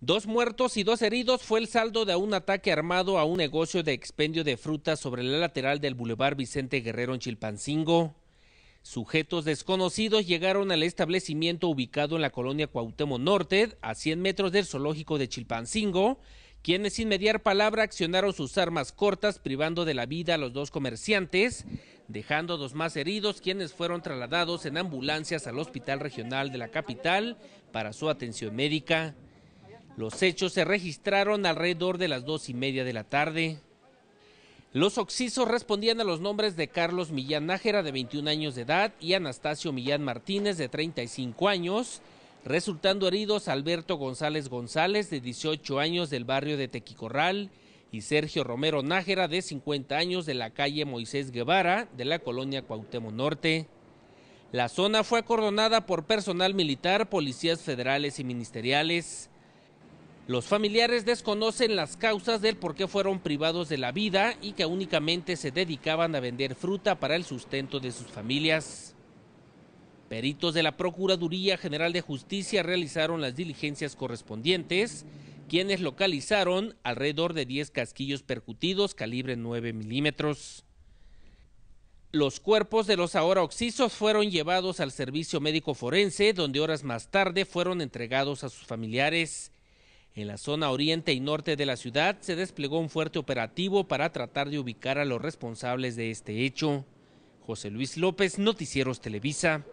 Dos muertos y dos heridos fue el saldo de un ataque armado a un negocio de expendio de frutas sobre la lateral del Boulevard Vicente Guerrero en Chilpancingo. Sujetos desconocidos llegaron al establecimiento ubicado en la colonia Cuauhtémoc Norte, a 100 metros del zoológico de Chilpancingo, quienes sin mediar palabra accionaron sus armas cortas privando de la vida a los dos comerciantes, dejando dos más heridos quienes fueron trasladados en ambulancias al Hospital Regional de la capital para su atención médica. Los hechos se registraron alrededor de las dos y media de la tarde. Los oxisos respondían a los nombres de Carlos Millán Nájera, de 21 años de edad, y Anastasio Millán Martínez, de 35 años, resultando heridos Alberto González González, de 18 años, del barrio de Tequicorral, y Sergio Romero Nájera, de 50 años, de la calle Moisés Guevara, de la colonia Cuauhtémoc Norte. La zona fue acordonada por personal militar, policías federales y ministeriales. Los familiares desconocen las causas del por qué fueron privados de la vida y que únicamente se dedicaban a vender fruta para el sustento de sus familias. Peritos de la Procuraduría General de Justicia realizaron las diligencias correspondientes, quienes localizaron alrededor de 10 casquillos percutidos calibre 9 milímetros. Los cuerpos de los ahora oxisos fueron llevados al servicio médico forense, donde horas más tarde fueron entregados a sus familiares en la zona oriente y norte de la ciudad se desplegó un fuerte operativo para tratar de ubicar a los responsables de este hecho. José Luis López, Noticieros Televisa.